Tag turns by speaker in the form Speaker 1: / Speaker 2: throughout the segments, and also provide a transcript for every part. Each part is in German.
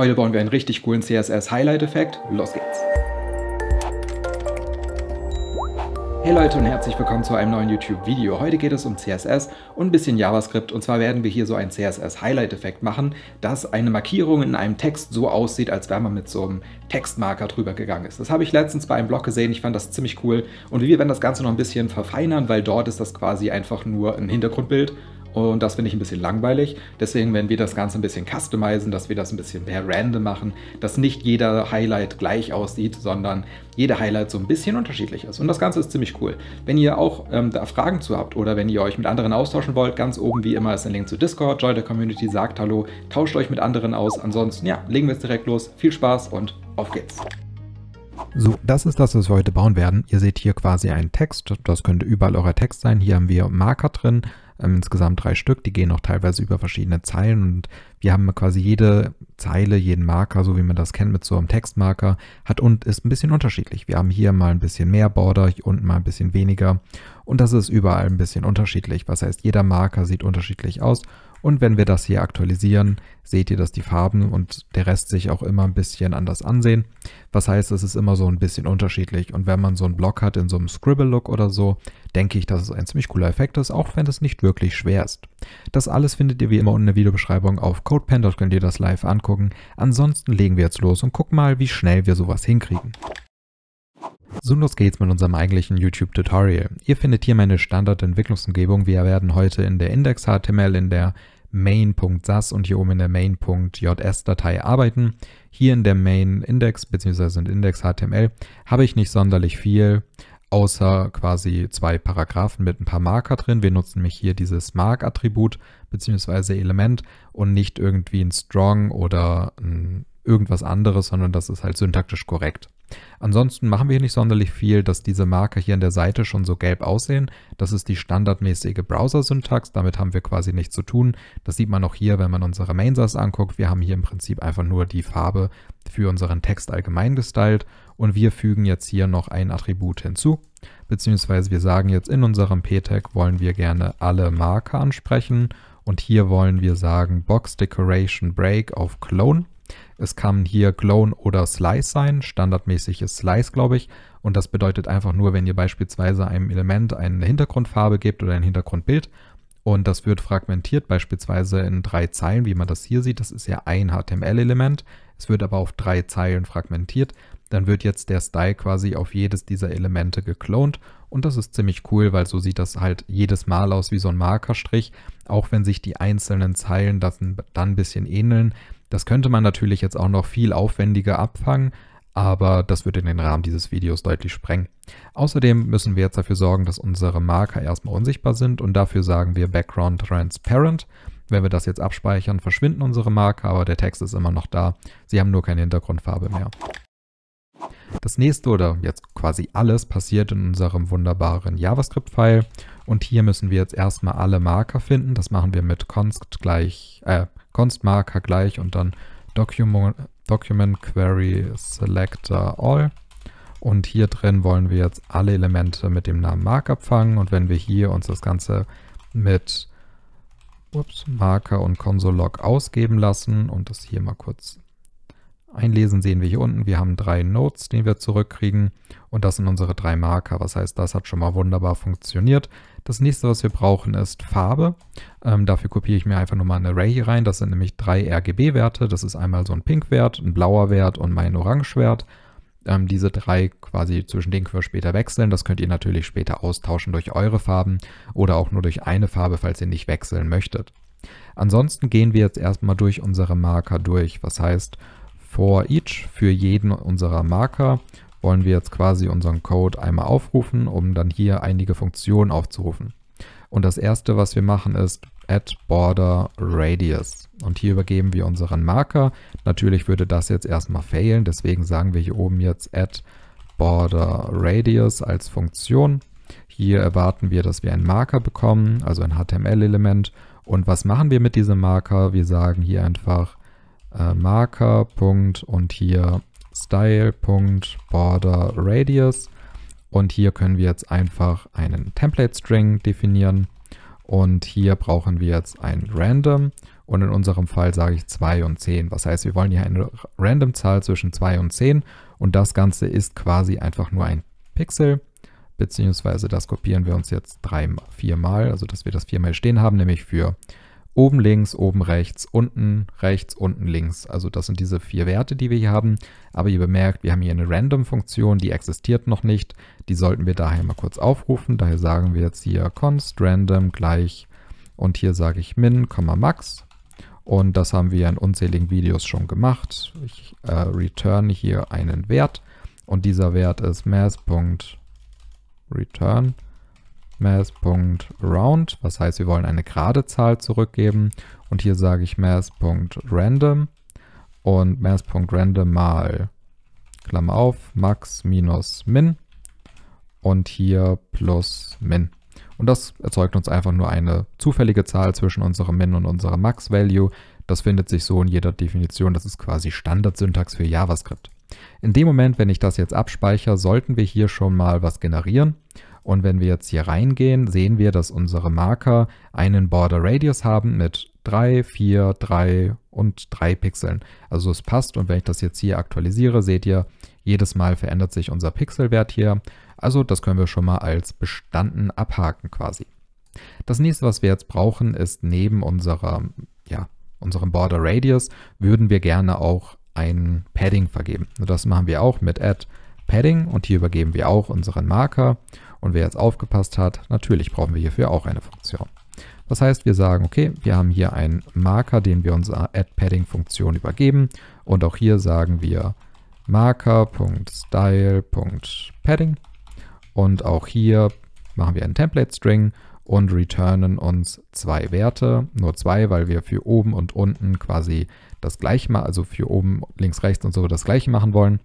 Speaker 1: Heute bauen wir einen richtig coolen CSS-Highlight-Effekt. Los geht's! Hey Leute und herzlich willkommen zu einem neuen YouTube-Video. Heute geht es um CSS und ein bisschen JavaScript und zwar werden wir hier so einen CSS-Highlight-Effekt machen, dass eine Markierung in einem Text so aussieht, als wäre man mit so einem Textmarker drüber gegangen ist. Das habe ich letztens bei einem Blog gesehen, ich fand das ziemlich cool und wir werden das Ganze noch ein bisschen verfeinern, weil dort ist das quasi einfach nur ein Hintergrundbild und das finde ich ein bisschen langweilig. Deswegen, wenn wir das Ganze ein bisschen customizen, dass wir das ein bisschen mehr random machen, dass nicht jeder Highlight gleich aussieht, sondern jeder Highlight so ein bisschen unterschiedlich ist. Und das Ganze ist ziemlich cool. Wenn ihr auch ähm, da Fragen zu habt oder wenn ihr euch mit anderen austauschen wollt, ganz oben wie immer ist ein Link zu Discord. Join der Community, sagt Hallo, tauscht euch mit anderen aus. Ansonsten, ja, legen wir es direkt los. Viel Spaß und auf geht's. So, das ist das, was wir heute bauen werden. Ihr seht hier quasi einen Text. Das könnte überall eurer Text sein. Hier haben wir Marker drin ähm, insgesamt drei Stück, die gehen auch teilweise über verschiedene Zeilen und wir haben quasi jede Zeile, jeden Marker, so wie man das kennt mit so einem Textmarker, hat und ist ein bisschen unterschiedlich. Wir haben hier mal ein bisschen mehr Border, hier unten mal ein bisschen weniger und das ist überall ein bisschen unterschiedlich. Was heißt, jeder Marker sieht unterschiedlich aus und wenn wir das hier aktualisieren, seht ihr, dass die Farben und der Rest sich auch immer ein bisschen anders ansehen. Was heißt, es ist immer so ein bisschen unterschiedlich. Und wenn man so einen Block hat in so einem Scribble-Look oder so, denke ich, dass es ein ziemlich cooler Effekt ist, auch wenn es nicht wirklich schwer ist. Das alles findet ihr wie immer unten in der Videobeschreibung auf CodePen, dort könnt ihr das live angucken. Ansonsten legen wir jetzt los und gucken mal, wie schnell wir sowas hinkriegen. So los geht's mit unserem eigentlichen YouTube-Tutorial. Ihr findet hier meine Standard-Entwicklungsumgebung. Wir werden heute in der Index.html, in der main.sas und hier oben in der main.js-Datei arbeiten. Hier in der main-index bzw. in index.html habe ich nicht sonderlich viel, außer quasi zwei Paragraphen mit ein paar Marker drin. Wir nutzen nämlich hier dieses Mark-Attribut bzw. Element und nicht irgendwie ein Strong oder ein irgendwas anderes, sondern das ist halt syntaktisch korrekt. Ansonsten machen wir nicht sonderlich viel, dass diese Marker hier an der Seite schon so gelb aussehen. Das ist die standardmäßige Browser-Syntax, damit haben wir quasi nichts zu tun. Das sieht man auch hier, wenn man unsere Mainsas anguckt. Wir haben hier im Prinzip einfach nur die Farbe für unseren Text allgemein gestylt und wir fügen jetzt hier noch ein Attribut hinzu, beziehungsweise wir sagen jetzt in unserem p-Tag wollen wir gerne alle Marker ansprechen und hier wollen wir sagen Box Decoration Break auf Clone. Es kann hier Clone oder Slice sein. Standardmäßig ist Slice, glaube ich. Und das bedeutet einfach nur, wenn ihr beispielsweise einem Element eine Hintergrundfarbe gebt oder ein Hintergrundbild und das wird fragmentiert, beispielsweise in drei Zeilen, wie man das hier sieht. Das ist ja ein HTML-Element. Es wird aber auf drei Zeilen fragmentiert. Dann wird jetzt der Style quasi auf jedes dieser Elemente geklont. Und das ist ziemlich cool, weil so sieht das halt jedes Mal aus wie so ein Markerstrich. Auch wenn sich die einzelnen Zeilen das dann ein bisschen ähneln, das könnte man natürlich jetzt auch noch viel aufwendiger abfangen, aber das würde den Rahmen dieses Videos deutlich sprengen. Außerdem müssen wir jetzt dafür sorgen, dass unsere Marker erstmal unsichtbar sind und dafür sagen wir Background Transparent. Wenn wir das jetzt abspeichern, verschwinden unsere Marker, aber der Text ist immer noch da. Sie haben nur keine Hintergrundfarbe mehr. Das nächste oder jetzt quasi alles passiert in unserem wunderbaren JavaScript-File und hier müssen wir jetzt erstmal alle Marker finden. Das machen wir mit const gleich, äh, const marker gleich und dann document, document query selector all. Und hier drin wollen wir jetzt alle Elemente mit dem Namen Markup fangen. Und wenn wir hier uns das Ganze mit ups, Marker und Console-Log ausgeben lassen und das hier mal kurz einlesen, sehen wir hier unten, wir haben drei Nodes, die wir zurückkriegen. Und das sind unsere drei Marker. Was heißt, das hat schon mal wunderbar funktioniert. Das nächste, was wir brauchen, ist Farbe. Ähm, dafür kopiere ich mir einfach nur mal ein Array hier rein. Das sind nämlich drei RGB-Werte. Das ist einmal so ein Pink-Wert, ein blauer Wert und mein Orange-Wert. Ähm, diese drei quasi zwischen denen können wir später wechseln. Das könnt ihr natürlich später austauschen durch eure Farben oder auch nur durch eine Farbe, falls ihr nicht wechseln möchtet. Ansonsten gehen wir jetzt erstmal durch unsere Marker durch. Was heißt, for each, für jeden unserer Marker wollen wir jetzt quasi unseren Code einmal aufrufen, um dann hier einige Funktionen aufzurufen. Und das erste, was wir machen, ist at border radius. Und hier übergeben wir unseren Marker. Natürlich würde das jetzt erstmal fehlen, deswegen sagen wir hier oben jetzt at border radius als Funktion. Hier erwarten wir, dass wir einen Marker bekommen, also ein HTML-Element. Und was machen wir mit diesem Marker? Wir sagen hier einfach äh, Marker. Punkt, und hier Style.BorderRadius und hier können wir jetzt einfach einen Template-String definieren und hier brauchen wir jetzt ein Random und in unserem Fall sage ich 2 und 10. Was heißt, wir wollen hier eine Random-Zahl zwischen 2 und 10 und das Ganze ist quasi einfach nur ein Pixel beziehungsweise das kopieren wir uns jetzt drei, viermal, also dass wir das viermal stehen haben, nämlich für oben links, oben rechts, unten rechts, unten links. Also das sind diese vier Werte, die wir hier haben. Aber ihr bemerkt, wir haben hier eine Random-Funktion, die existiert noch nicht. Die sollten wir daher mal kurz aufrufen. Daher sagen wir jetzt hier const random gleich und hier sage ich min, max. Und das haben wir in unzähligen Videos schon gemacht. Ich äh, return hier einen Wert und dieser Wert ist mass.return math.round, was heißt, wir wollen eine gerade Zahl zurückgeben. Und hier sage ich math.random und math.random mal Klammer auf, max minus min und hier plus min. Und das erzeugt uns einfach nur eine zufällige Zahl zwischen unserem min und unserer max-value. Das findet sich so in jeder Definition. Das ist quasi Standardsyntax für JavaScript. In dem Moment, wenn ich das jetzt abspeichere, sollten wir hier schon mal was generieren. Und wenn wir jetzt hier reingehen, sehen wir, dass unsere Marker einen Border Radius haben mit 3, 4, 3 und 3 Pixeln. Also es passt und wenn ich das jetzt hier aktualisiere, seht ihr, jedes Mal verändert sich unser Pixelwert hier. Also das können wir schon mal als bestanden abhaken quasi. Das nächste, was wir jetzt brauchen, ist neben unserer, ja, unserem Border Radius, würden wir gerne auch ein Padding vergeben. Das machen wir auch mit add Padding und hier übergeben wir auch unseren Marker und wer jetzt aufgepasst hat, natürlich brauchen wir hierfür auch eine Funktion. Das heißt, wir sagen, okay, wir haben hier einen Marker, den wir unserer AddPadding-Funktion übergeben. Und auch hier sagen wir marker.style.padding. Und auch hier machen wir einen Template-String und returnen uns zwei Werte. Nur zwei, weil wir für oben und unten quasi das gleiche mal, also für oben, links, rechts und so das gleiche machen wollen.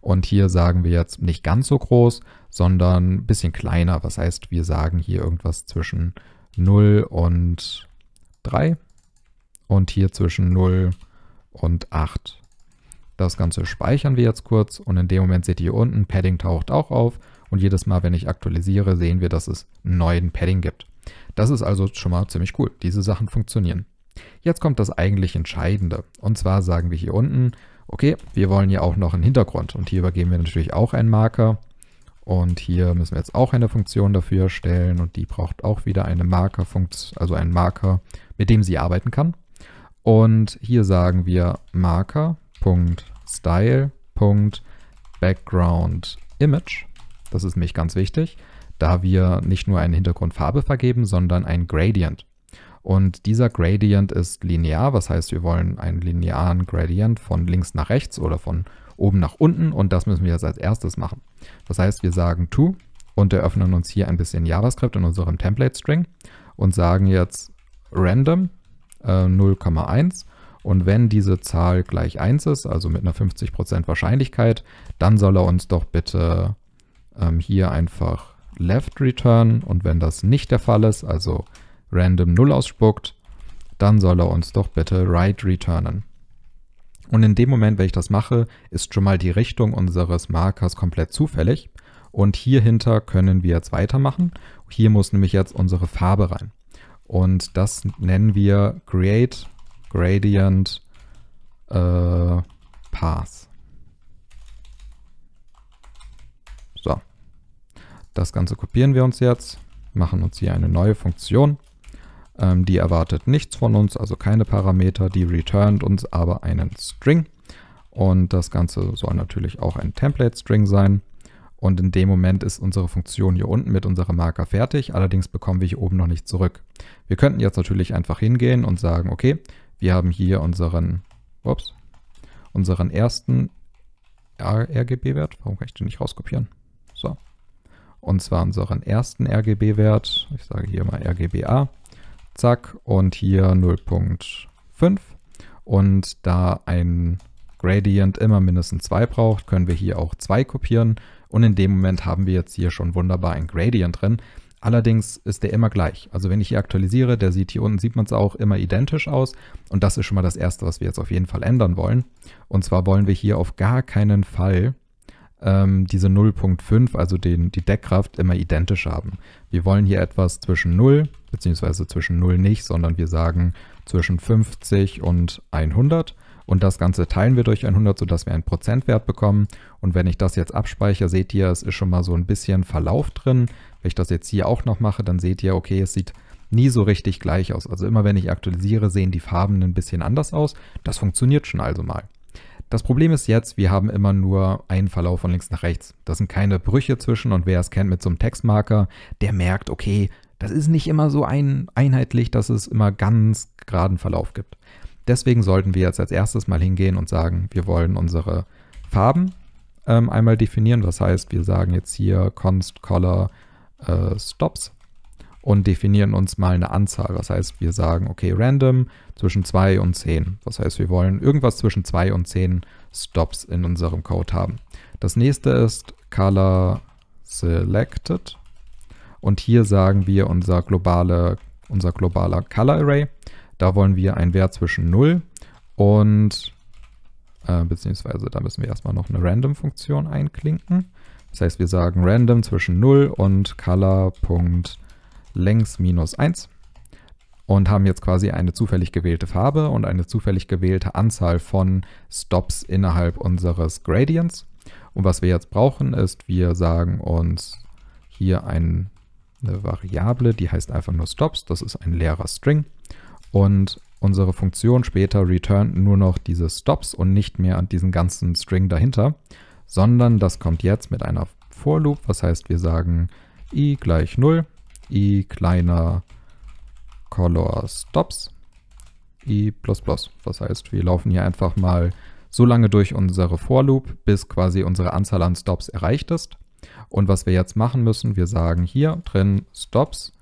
Speaker 1: Und hier sagen wir jetzt nicht ganz so groß, sondern ein bisschen kleiner. Was heißt, wir sagen hier irgendwas zwischen 0 und 3 und hier zwischen 0 und 8. Das Ganze speichern wir jetzt kurz und in dem Moment seht ihr hier unten, Padding taucht auch auf und jedes Mal, wenn ich aktualisiere, sehen wir, dass es neuen Padding gibt. Das ist also schon mal ziemlich cool. Diese Sachen funktionieren. Jetzt kommt das eigentlich Entscheidende. Und zwar sagen wir hier unten, okay, wir wollen ja auch noch einen Hintergrund. Und hier übergeben wir natürlich auch einen Marker. Und hier müssen wir jetzt auch eine Funktion dafür erstellen und die braucht auch wieder eine Markerfunktion, also einen Marker, mit dem sie arbeiten kann. Und hier sagen wir Marker.Style.BackgroundImage. Das ist nämlich ganz wichtig, da wir nicht nur eine Hintergrundfarbe vergeben, sondern ein Gradient. Und dieser Gradient ist linear, was heißt, wir wollen einen linearen Gradient von links nach rechts oder von oben nach unten und das müssen wir jetzt als erstes machen. Das heißt, wir sagen to und eröffnen uns hier ein bisschen JavaScript in unserem Template-String und sagen jetzt random äh, 0,1 und wenn diese Zahl gleich 1 ist, also mit einer 50% Wahrscheinlichkeit, dann soll er uns doch bitte ähm, hier einfach left return und wenn das nicht der Fall ist, also random 0 ausspuckt, dann soll er uns doch bitte right returnen. Und in dem Moment, wenn ich das mache, ist schon mal die Richtung unseres Markers komplett zufällig. Und hierhinter können wir jetzt weitermachen. Hier muss nämlich jetzt unsere Farbe rein. Und das nennen wir create gradient äh, path. So. Das Ganze kopieren wir uns jetzt, machen uns hier eine neue Funktion ähm, die erwartet nichts von uns, also keine Parameter. Die returnt uns aber einen String. Und das Ganze soll natürlich auch ein Template-String sein. Und in dem Moment ist unsere Funktion hier unten mit unserem Marker fertig. Allerdings bekommen wir hier oben noch nicht zurück. Wir könnten jetzt natürlich einfach hingehen und sagen, okay, wir haben hier unseren, ups, unseren ersten RGB-Wert. Warum kann ich den nicht rauskopieren? So. Und zwar unseren ersten RGB-Wert. Ich sage hier mal RGBA zack, und hier 0.5. Und da ein Gradient immer mindestens 2 braucht, können wir hier auch 2 kopieren. Und in dem Moment haben wir jetzt hier schon wunderbar ein Gradient drin. Allerdings ist der immer gleich. Also wenn ich hier aktualisiere, der sieht hier unten, sieht man es auch, immer identisch aus. Und das ist schon mal das Erste, was wir jetzt auf jeden Fall ändern wollen. Und zwar wollen wir hier auf gar keinen Fall ähm, diese 0.5, also den, die Deckkraft, immer identisch haben. Wir wollen hier etwas zwischen 0 beziehungsweise zwischen 0 nicht, sondern wir sagen zwischen 50 und 100. Und das Ganze teilen wir durch 100, sodass wir einen Prozentwert bekommen. Und wenn ich das jetzt abspeichere, seht ihr, es ist schon mal so ein bisschen Verlauf drin. Wenn ich das jetzt hier auch noch mache, dann seht ihr, okay, es sieht nie so richtig gleich aus. Also immer wenn ich aktualisiere, sehen die Farben ein bisschen anders aus. Das funktioniert schon also mal. Das Problem ist jetzt, wir haben immer nur einen Verlauf von links nach rechts. Das sind keine Brüche zwischen und wer es kennt mit so einem Textmarker, der merkt, okay, das ist nicht immer so ein, einheitlich, dass es immer ganz geraden Verlauf gibt. Deswegen sollten wir jetzt als erstes mal hingehen und sagen, wir wollen unsere Farben ähm, einmal definieren. Das heißt, wir sagen jetzt hier const color äh, stops und definieren uns mal eine Anzahl. Das heißt, wir sagen, okay, random zwischen 2 und 10. Das heißt, wir wollen irgendwas zwischen 2 und 10 Stops in unserem Code haben. Das nächste ist color selected. Und hier sagen wir unser, globale, unser globaler Color Array. Da wollen wir einen Wert zwischen 0 und, äh, beziehungsweise da müssen wir erstmal noch eine Random-Funktion einklinken. Das heißt, wir sagen random zwischen 0 und color.length minus 1 und haben jetzt quasi eine zufällig gewählte Farbe und eine zufällig gewählte Anzahl von Stops innerhalb unseres Gradients. Und was wir jetzt brauchen ist, wir sagen uns hier einen eine Variable, die heißt einfach nur Stops, das ist ein leerer String und unsere Funktion später returnt nur noch diese Stops und nicht mehr an diesen ganzen String dahinter, sondern das kommt jetzt mit einer For Loop, was heißt wir sagen i gleich 0, i kleiner color stops, i plus plus, was heißt wir laufen hier einfach mal so lange durch unsere For Loop, bis quasi unsere Anzahl an Stops erreicht ist und was wir jetzt machen müssen, wir sagen hier drin Stops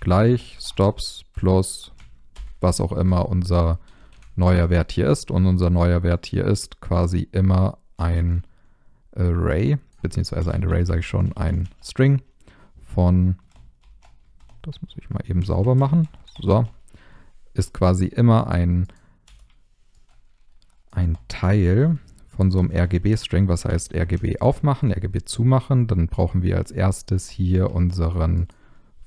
Speaker 1: gleich Stops plus was auch immer unser neuer Wert hier ist. Und unser neuer Wert hier ist quasi immer ein Array, beziehungsweise ein Array sage ich schon, ein String von, das muss ich mal eben sauber machen, so, ist quasi immer ein, ein Teil von so einem RGB-String, was heißt RGB aufmachen, RGB zumachen. Dann brauchen wir als erstes hier unseren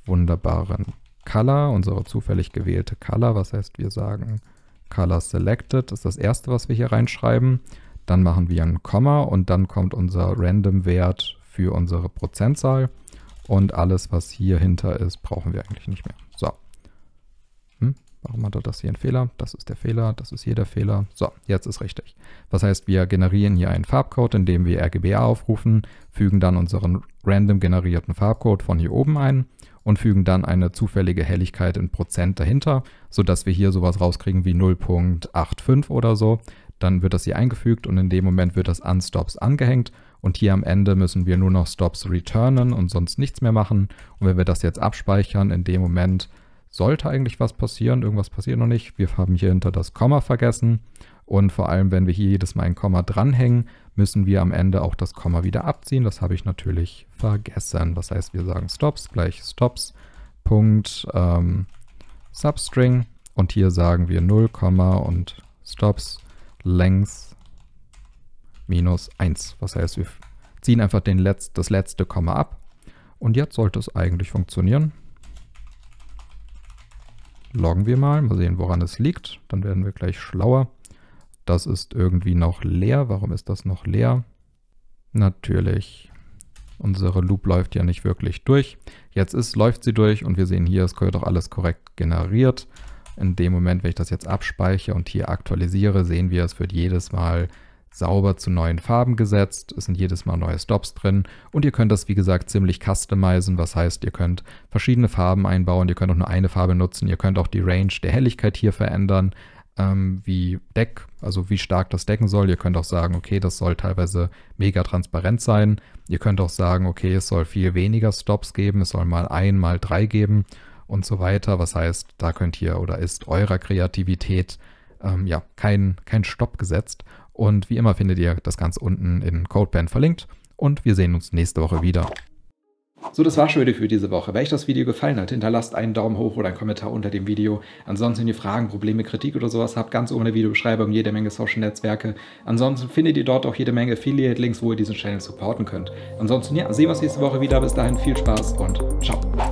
Speaker 1: wunderbaren Color, unsere zufällig gewählte Color, was heißt wir sagen Color Selected, ist das erste, was wir hier reinschreiben. Dann machen wir ein Komma und dann kommt unser Random-Wert für unsere Prozentzahl. Und alles, was hier hinter ist, brauchen wir eigentlich nicht mehr. So. Warum hat er das hier einen Fehler? Das ist der Fehler, das ist hier der Fehler. So, jetzt ist richtig. Das heißt, wir generieren hier einen Farbcode, indem wir RGBA aufrufen, fügen dann unseren random generierten Farbcode von hier oben ein und fügen dann eine zufällige Helligkeit in Prozent dahinter, sodass wir hier sowas rauskriegen wie 0.85 oder so. Dann wird das hier eingefügt und in dem Moment wird das an Stops angehängt und hier am Ende müssen wir nur noch Stops returnen und sonst nichts mehr machen. Und wenn wir das jetzt abspeichern, in dem Moment sollte eigentlich was passieren, irgendwas passiert noch nicht, wir haben hier hinter das Komma vergessen und vor allem, wenn wir hier jedes Mal ein Komma dranhängen, müssen wir am Ende auch das Komma wieder abziehen. Das habe ich natürlich vergessen. Das heißt, wir sagen stops gleich stops Punkt ähm, Substring und hier sagen wir 0, und stops length minus 1. Das heißt, wir ziehen einfach den Letz-, das letzte Komma ab und jetzt sollte es eigentlich funktionieren loggen wir mal, mal sehen, woran es liegt. Dann werden wir gleich schlauer. Das ist irgendwie noch leer. Warum ist das noch leer? Natürlich, unsere Loop läuft ja nicht wirklich durch. Jetzt ist, läuft sie durch und wir sehen hier, es wird auch alles korrekt generiert. In dem Moment, wenn ich das jetzt abspeichere und hier aktualisiere, sehen wir, es wird jedes Mal sauber zu neuen Farben gesetzt. Es sind jedes Mal neue Stops drin und ihr könnt das, wie gesagt, ziemlich customizen. Was heißt, ihr könnt verschiedene Farben einbauen, ihr könnt auch nur eine Farbe nutzen, ihr könnt auch die Range der Helligkeit hier verändern, ähm, wie Deck, also wie stark das decken soll. Ihr könnt auch sagen, okay, das soll teilweise mega transparent sein. Ihr könnt auch sagen, okay, es soll viel weniger Stops geben, es soll mal ein, mal drei geben und so weiter. Was heißt, da könnt ihr oder ist eurer Kreativität ähm, ja kein, kein Stopp gesetzt. Und wie immer findet ihr das ganz unten in Codeband verlinkt. Und wir sehen uns nächste Woche wieder. So, das war's schon wieder für diese Woche. Wenn euch das Video gefallen hat, hinterlasst einen Daumen hoch oder einen Kommentar unter dem Video. Ansonsten, wenn ihr Fragen, Probleme, Kritik oder sowas habt, ganz oben in der Videobeschreibung jede Menge Social-Netzwerke. Ansonsten findet ihr dort auch jede Menge Affiliate-Links, wo ihr diesen Channel supporten könnt. Ansonsten, ja, sehen wir uns nächste Woche wieder. Bis dahin, viel Spaß und ciao.